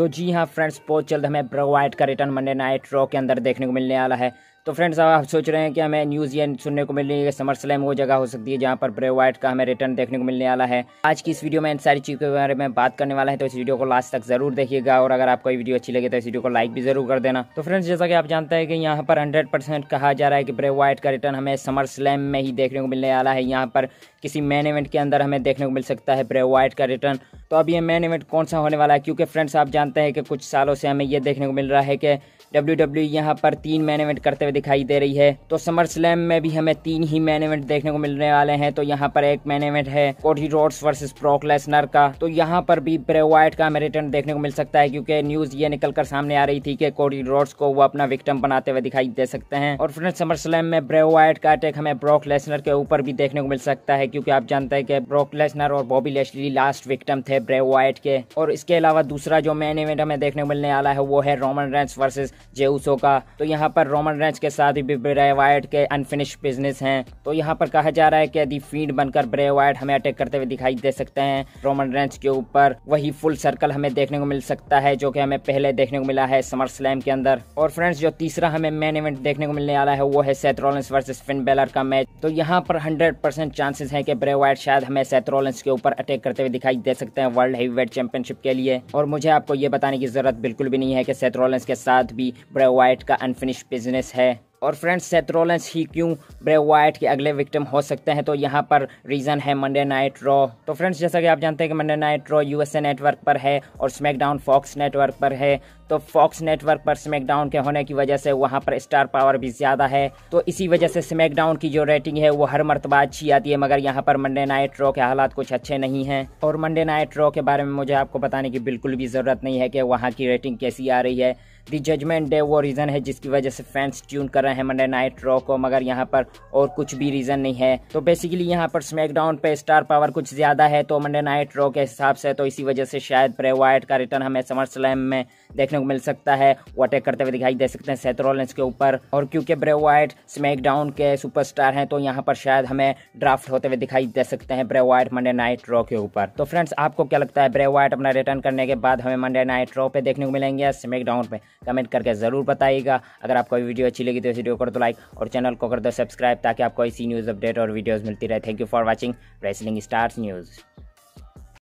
तो जी हाँ फ्रेंड्स बहुत जल्द हमें प्रोवाइड वाइट का रिटर्न मंडे नाइट रॉ के अंदर देखने को मिलने वाला है तो फ्रेंड्स अब आप सोच रहे हैं कि हमें न्यूज़ ये सुनने को मिलने है समर स्लैम वो जगह हो सकती है जहाँ पर ब्रे वाइट का हमें रिटर्न देखने को मिलने वाला है आज की इस वीडियो में इन सारी चीजों के बारे में बात करने वाला है तो इस वीडियो को लास्ट तक जरूर देखिएगा और अगर आपको ये वीडियो अच्छी लगे तो इस वीडियो को लाइक भी जरूर कर देना तो फ्रेंड्स जैसा कि आप जानते हैं कि यहाँ पर हंड्रेड कहा जा रहा है कि ब्रे वाइट का रिटर्न हमें समर स्लैम में ही देखने को मिलने वाला है यहाँ पर किसी मेन इवेंट के अंदर हमें देखने को मिल सकता है ब्रे वाइट का रिटर्न तो अब ये मेन इवेंट कौन सा होने वाला है क्योंकि फ्रेंड्स आप जानते हैं कि कुछ सालों से हमें ये देखने को मिल रहा है कि डब्ल्यू डब्ल्यू e यहाँ पर तीन मेन इवेंट करते हुए दिखाई दे रही है तो समर स्लैम में भी हमें तीन ही मेन इवेंट देखने को मिलने वाले हैं तो यहाँ पर एक मेन इवेंट है Cody Rhodes versus proc Lesnar का तो यहाँ पर भी ब्रेवाइट का हमें रिटर्न देखने को मिल सकता है क्योंकि न्यूज ये निकल कर सामने आ रही थी कि कोडी रोड्स को वो अपना विक्टम बनाते हुए दिखाई दे सकते हैं और फ्रेंड्स समर स्लैम में ब्रेवाइट का अटैक हमें ब्रॉक लेसनर के ऊपर भी देखने को मिल सकता है क्योंकि आप जानते हैं कि ब्रॉक लेसनर और बॉबी लेस्ली लास्ट विक्टम थे ब्रे वाइट के और इसके अलावा दूसरा जो मेन इवेंट हमें देखने मिलने वाला है वो है रोमन रेंच वर्सेस जेउसो का तो यहाँ पर रोमन रेंच के साथ भी ब्रे वाइट के अनफिनिश बिजनेस हैं तो यहाँ पर कहा जा रहा है कि यदि फीड बनकर ब्रे वाइट हमें अटैक करते हुए दिखाई दे सकते हैं रोमन रेंच के ऊपर वही फुल सर्कल हमें देखने को मिल सकता है जो की हमें पहले देखने को मिला है समर स्लैम के अंदर और फ्रेंड्स जो तीसरा हमें मेन इवेंट देखने को मिलने वाला है वो है सेथ वर्सेस फिन बेलर का मैच तो यहाँ पर 100 परसेंट चांसेस हैं कि ब्रे वाइट शायद हमें सेथरोलेंस के ऊपर अटैक करते हुए दिखाई दे सकते हैं वर्ल्ड हैवी वेट चैंपियनशिप के लिए और मुझे आपको ये बताने की जरूरत बिल्कुल भी नहीं है कि सेथरोलेंस के साथ भी ब्रे वाइट का अनफिनिश बिजनेस है और फ्रेंड्स सेथरोलेंस ही क्यों ब्रे वाइट के अगले विक्टिम हो सकते हैं तो यहाँ पर रीज़न है मंडे नाइट रॉ तो फ्रेंड्स जैसा कि आप जानते हैं कि Monday Night Raw USA network पर है और स्मैकडाउन फॉक्स नेटवर्क पर है तो फॉक्स नेटवर्क पर स्मैकडाउन के होने की वजह से वहाँ पर स्टार पावर भी ज़्यादा है तो इसी वजह से स्मैकडाउन की जो रेटिंग है वो हर मरतबा अच्छी आती है मगर यहाँ पर मंडे नाइट रॉ के हालात कुछ अच्छे नहीं हैं और मंडे नाइट रॉ के बारे में मुझे आपको बताने की बिल्कुल भी ज़रूरत नहीं है कि वहाँ की रेटिंग कैसी आ रही है दी जजमेंट डे वो रीज़न है जिसकी वजह से फैंस ट्यून कर रहे हैं मंडे नाइट रॉ को मगर यहाँ पर और कुछ भी रीज़न नहीं है तो बेसिकली यहाँ पर स्मैकडाउन पे स्टार पावर कुछ ज़्यादा है तो मंडे नाइट रॉ के हिसाब से तो इसी वजह से शायद प्रे वाइट का रिटर्न हमें समर स्लैम में देखने को मिल सकता है वो अटैक करते हुए दिखाई दे सकते हैं सेथरोलेंस के ऊपर और क्योंकि ब्रे वाइट स्मैकडाउन के सुपरस्टार हैं तो यहाँ पर शायद हमें ड्राफ्ट होते हुए दिखाई दे सकते हैं Bray Wyatt Monday Night Raw के ऊपर तो फ्रेंड्स आपको क्या लगता है ब्रे वाइट अपना रिटर्न करने के बाद हमें मंडे नाइट रॉ पे देखने को मिलेंगे या स्मैकडाउन पे कमेंट करके ज़रूर बताइएगा अगर आपको वीडियो अच्छी लगी तो वीडियो कर दो लाइक और चैनल को कर दो सब्सक्राइब ताकि आपको ऐसी न्यूज़ अपडेट और वीडियोज़ मिलती रहे thank you for watching wrestling stars news